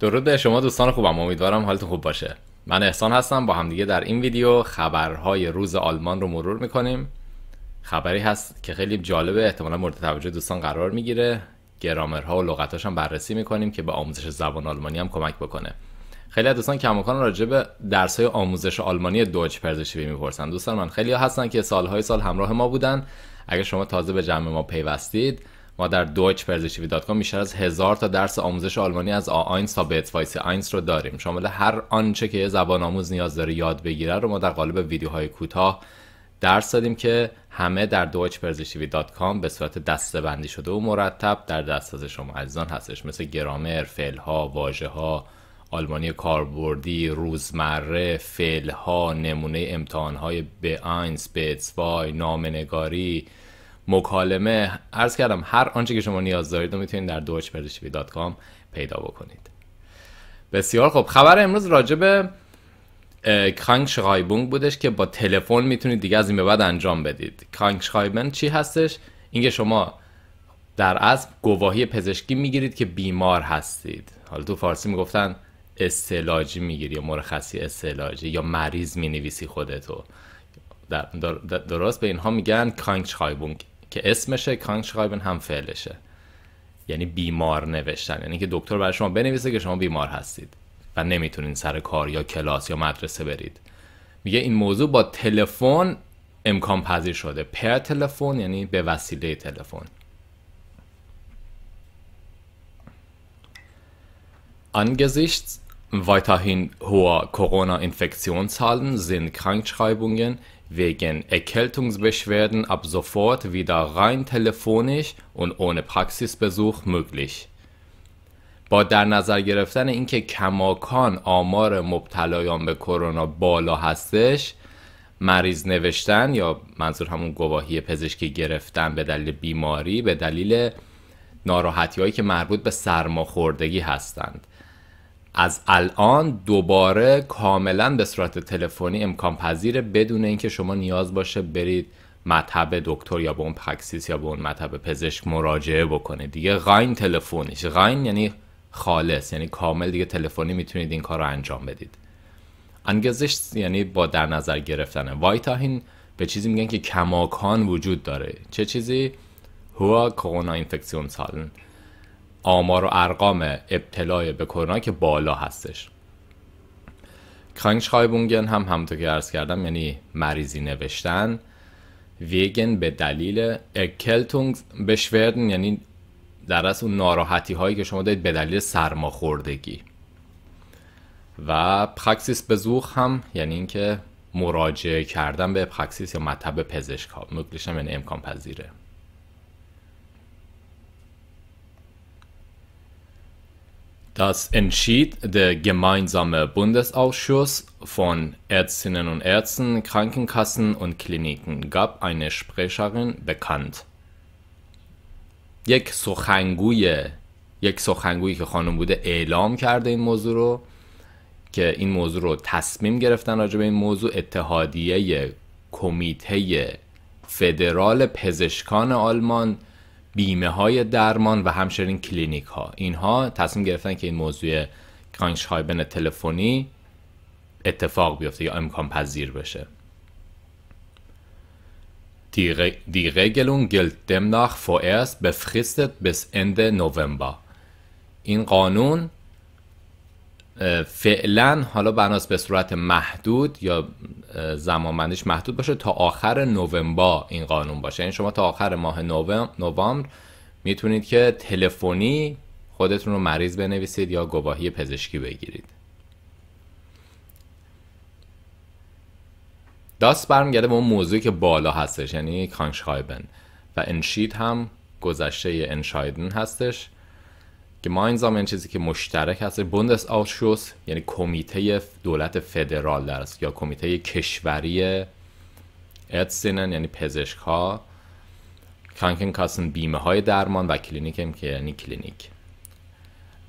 درود به شما دوستان خوبم امیدوارم حالتون خوب باشه من احسان هستم با همدیگه در این ویدیو خبرهای روز آلمان رو مرور میکنیم خبری هست که خیلی جالبه احتمالا مورد توجه دوستان قرار میگیره گرامرها و لغتاش هم بررسی میکنیم که به آموزش زبان آلمانی هم کمک بکنه خیلی از دوستان کماکان راجع به درس های آموزش آلمانی دوج پرزشیبی میپرسن دوستان من خیلی هستن که سالهای سال همراه ما بودن اگر شما تازه به جمع ما پیوستید ما در دویچ پرزشیوی از هزار تا درس آموزش آلمانی از آینس تا بتفایس آینس رو داریم شامل هر آنچه که زبان آموز نیاز داره یاد بگیره رو ما در قالب ویدیوهای کوتاه درس دادیم که همه در کام به صورت دسته بندی شده و مرتب در دسترس شما عزیزان هستش مثل گرامر، فلها، ها، ها، آلمانی کاربردی، روزمره، فعل ها، نمونه امتحان های به آینس، به نامنگاری، مکالمه عرض کردم هر آنچه که شما نیاز دارید رو میتونید در کام پیدا بکنید بسیار خب خبر امروز راجب کانگ بودش که با تلفن میتونید دیگه از این به بعد انجام بدید کانگ چی هستش اینکه شما در اصل گواهی پزشکی میگیرید که بیمار هستید حالا تو فارسی میگفتن استعلاجی میگیری یا مرخصی استعلاجی یا مریض مینویسی خودتو درست به اینها میگن کانگ شغایبونگ که اسمشه کانکشرایبن هم فعلشه یعنی بیمار نوشتن یعنی که دکتر برای شما بنویسه که شما بیمار هستید و نمیتونین سر کار یا کلاس یا مدرسه برید میگه این موضوع با تلفن امکان پذیر شده پر تلفن یعنی به وسیله تلفن angesichts Weiterhin hohe Corona-Infektionszahlen sind Krankschreibungen wegen Erkältungsbeschwerden ab sofort wieder rein telefonisch und ohne praxisbesuch möglich. با در نظر گرفتن اینکه کماکان آمار مبتلایان به کرونا بالا هستش مریض نوشتن یا منظور همون گواهی پزشکی گرفتن به دلیل بیماری به دلیل ناراحتی هایی که مربوط به سرماخوردگی هستند از الان دوباره کاملا به صورت تلفنی امکان پذیره بدون اینکه شما نیاز باشه برید مطب دکتر یا به اون پکسیس یا به اون مطب پزشک مراجعه بکنه. دیگه غاین تلفنیش غاین یعنی خالص یعنی کامل دیگه تلفنی میتونید این کار رو انجام بدید انگزش یعنی با در نظر گرفتن وایتاهین به چیزی میگن که کماکان وجود داره چه چیزی هوا کرونا اینفکسیون سالن آمار و ارقام ابتلای به کرونا که بالا هستش کرانگشخایبونگن هم همونطور که ارز کردم یعنی مریضی نوشتن ویگن به دلیل اکلتونگ بشوردن یعنی در از اون ناراحتی هایی که شما دارید به دلیل سرماخوردگی و به بزوخ هم یعنی اینکه مراجعه کردن به پراکسیس یا مطب پزشک ها مطلشم یعنی امکان پذیره Das entschied der Gemeinsame Bundesausschuss von Ärztinnen und Ärzten, Krankenkassen und Kliniken, gab eine Sprecherin bekannt. یک سخنگوی یک سخنگوی که خانم بوده اعلام کرده این موضوع رو که این موضوع رو تصمیم گرفتن راجع به این موضوع اتحادیه کمیته فدرال پزشکان آلمان بیمه های درمان و همچنین کلینیک ها اینها تصمیم گرفتن که این موضوع هایبن تلفنی اتفاق بیفته یا امکان پذیر بشه Die Regelung gilt demnach ارست befristet bis Ende November. این قانون فعلا حالا بناس به صورت محدود یا زمانمندش محدود باشه تا آخر نوامبر این قانون باشه یعنی شما تا آخر ماه نوامبر میتونید که تلفنی خودتون رو مریض بنویسید یا گواهی پزشکی بگیرید داست برمیگرده به اون موضوعی که بالا هستش یعنی کانشایبن و انشید هم گذشته انشایدن هستش گمینزام این چیزی که مشترک هست بوندس آشوس یعنی کمیته دولت فدرال درست یا کمیته کشوری ادسینن یعنی پزشک ها کانکن کاسن بیمه های درمان و کلینیک هم که یعنی کلینیک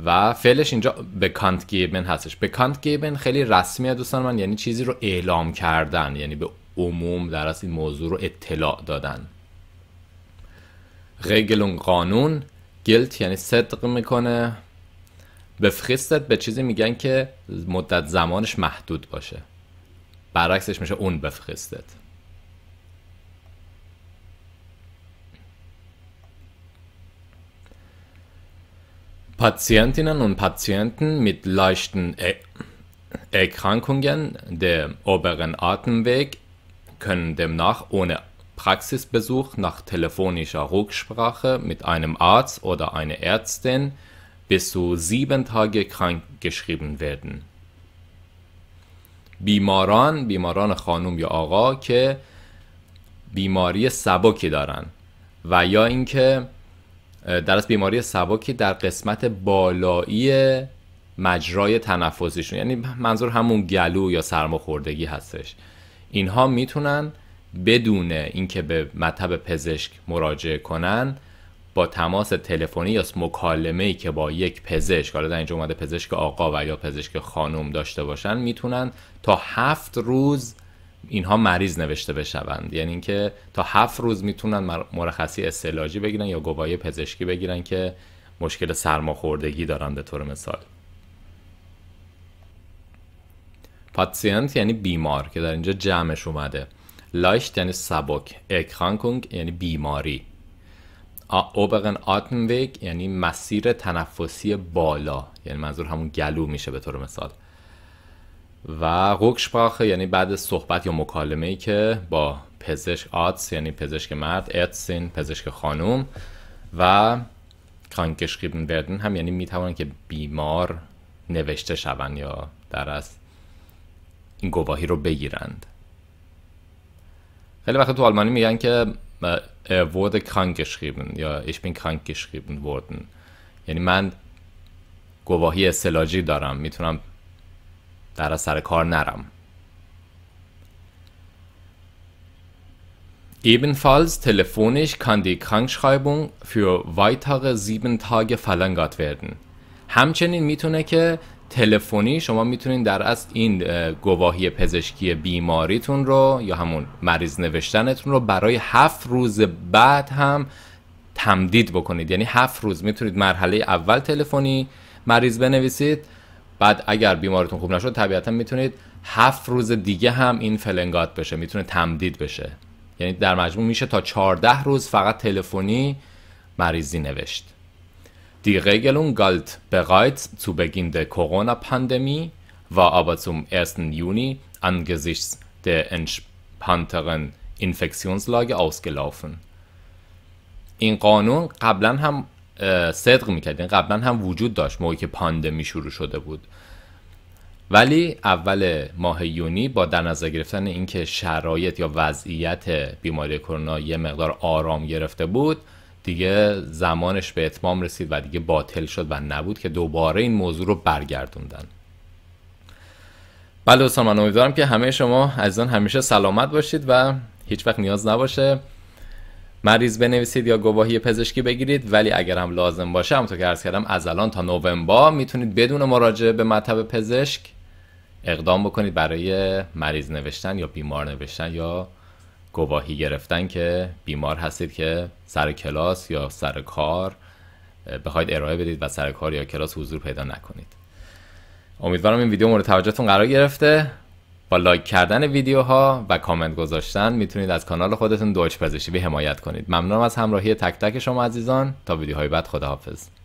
و فعلش اینجا کانت گیبن هستش بکانت گیبن خیلی رسمیه دوستان من یعنی چیزی رو اعلام کردن یعنی به عموم در این موضوع رو اطلاع دادن رگلون قانون گلت یعنی صدق میکنه بفرستد به چیزی میگن که مدت زمانش محدود باشه برعکسش میشه اون بفرستد Patientinnen und Patienten mit leichten e Erkrankungen der oberen Atemweg können demnach ohne Praxisbesuch nach telefonischer Rücksprache mit einem Arzt oder einer Ärztin bis zu sieben Tage geschrieben werden بیماران بیماران خانم یا آقا که بیماری سبکی دارن و یا اینکه در از بیماری سبکی در قسمت بالایی مجرای تنفسیشون یعنی منظور همون گلو یا سرماخوردگی هستش اینها میتونن بدون اینکه به مطب پزشک مراجعه کنن با تماس تلفنی یا مکالمه ای که با یک پزشک حالا در اینجا اومده پزشک آقا و یا پزشک خانم داشته باشن میتونن تا هفت روز اینها مریض نوشته بشوند یعنی اینکه تا هفت روز میتونن مرخصی استعلاجی بگیرن یا گواهی پزشکی بگیرن که مشکل سرماخوردگی دارن به طور مثال پاتسینت یعنی بیمار که در اینجا جمعش اومده Leicht یعنی سبک Erkrankung یعنی بیماری oberen Atemweg یعنی مسیر تنفسی بالا یعنی منظور همون گلو میشه به طور مثال و Rücksprache یعنی بعد صحبت یا مکالمه ای که با پزشک آتس یعنی پزشک مرد اتسین پزشک خانوم و کانکشکیبن وردن هم یعنی میتوانن که بیمار نوشته شوند یا در از این گواهی رو بگیرند خیلی وقت تو آلمانی میگن که ورد wurde krank geschrieben یا ich bin krank geschrieben worden یعنی من گواهی استلاجی دارم میتونم در سر کار نرم Ebenfalls telefonisch kann die Krankschreibung für weitere sieben Tage verlängert werden. همچنین میتونه که تلفنی شما میتونید در از این گواهی پزشکی بیماریتون رو یا همون مریض نوشتنتون رو برای هفت روز بعد هم تمدید بکنید یعنی هفت روز میتونید مرحله اول تلفنی مریض بنویسید بعد اگر بیماریتون خوب نشد طبیعتا میتونید هفت روز دیگه هم این فلنگات بشه میتونه تمدید بشه یعنی در مجموع میشه تا 14 روز فقط تلفنی مریضی نوشت Die Regelung galt bereits zu Beginn der Corona-Pandemie, war aber zum 1. Juni angesichts der entspannteren infektionslage ausgelaufen. این قانون قبلا هم صدق میکرد این یعنی قبلا هم وجود داشت موقعی که پاندمی شروع شده بود ولی اول ماه یونی با در نظر گرفتن اینکه شرایط یا وضعیت بیماری کرونا یه مقدار آرام گرفته بود دیگه زمانش به اتمام رسید و دیگه باطل شد و نبود که دوباره این موضوع رو برگردوندن بله دوستان من امیدوارم که همه شما آن همیشه سلامت باشید و هیچ وقت نیاز نباشه مریض بنویسید یا گواهی پزشکی بگیرید ولی اگر هم لازم باشه همونطور که عرض کردم از الان تا نوامبر میتونید بدون مراجعه به مطب پزشک اقدام بکنید برای مریض نوشتن یا بیمار نوشتن یا گواهی گرفتن که بیمار هستید که سر کلاس یا سر کار بخواید ارائه بدید و سر کار یا کلاس حضور پیدا نکنید امیدوارم این ویدیو مورد توجهتون قرار گرفته با لایک کردن ویدیوها و کامنت گذاشتن میتونید از کانال خودتون دوچ پزشکی حمایت کنید ممنونم از همراهی تک تک شما عزیزان تا ویدیوهای بعد خداحافظ